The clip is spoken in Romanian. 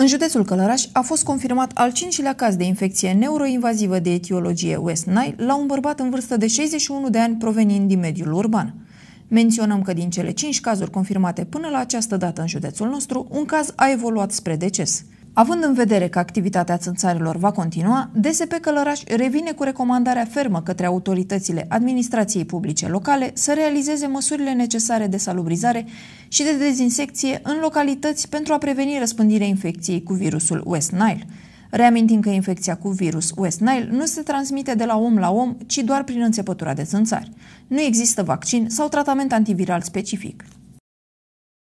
În județul Călăraș a fost confirmat al cincilea caz de infecție neuroinvazivă de etiologie West Nile la un bărbat în vârstă de 61 de ani provenind din mediul urban. Menționăm că din cele cinci cazuri confirmate până la această dată în județul nostru, un caz a evoluat spre deces. Având în vedere că activitatea țânțarilor va continua, DSP Călăraș revine cu recomandarea fermă către autoritățile administrației publice locale să realizeze măsurile necesare de salubrizare și de dezinsecție în localități pentru a preveni răspândirea infecției cu virusul West Nile. Reamintim că infecția cu virus West Nile nu se transmite de la om la om, ci doar prin înțepătura de țânțari. Nu există vaccin sau tratament antiviral specific.